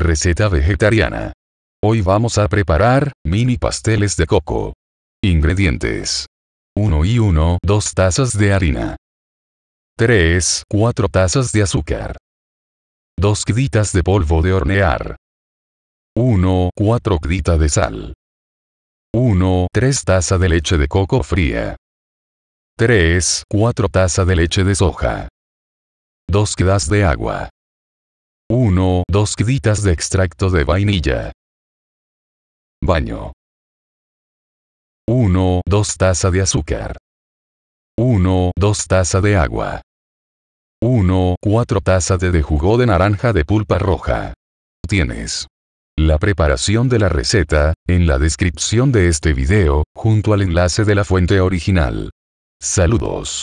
Receta vegetariana. Hoy vamos a preparar mini pasteles de coco. Ingredientes. 1 y 1, 2 tazas de harina. 3, 4 tazas de azúcar. 2 gritas de polvo de hornear. 1, 4 grita de sal. 1, 3 tazas de leche de coco fría. 3, 4 tazas de leche de soja. 2 quitas de agua. 1, 2 cditas de extracto de vainilla. Baño. 1, 2 taza de azúcar. 1, 2 taza de agua. 1, 4 tazas de, de jugo de naranja de pulpa roja. Tienes. La preparación de la receta, en la descripción de este video, junto al enlace de la fuente original. Saludos.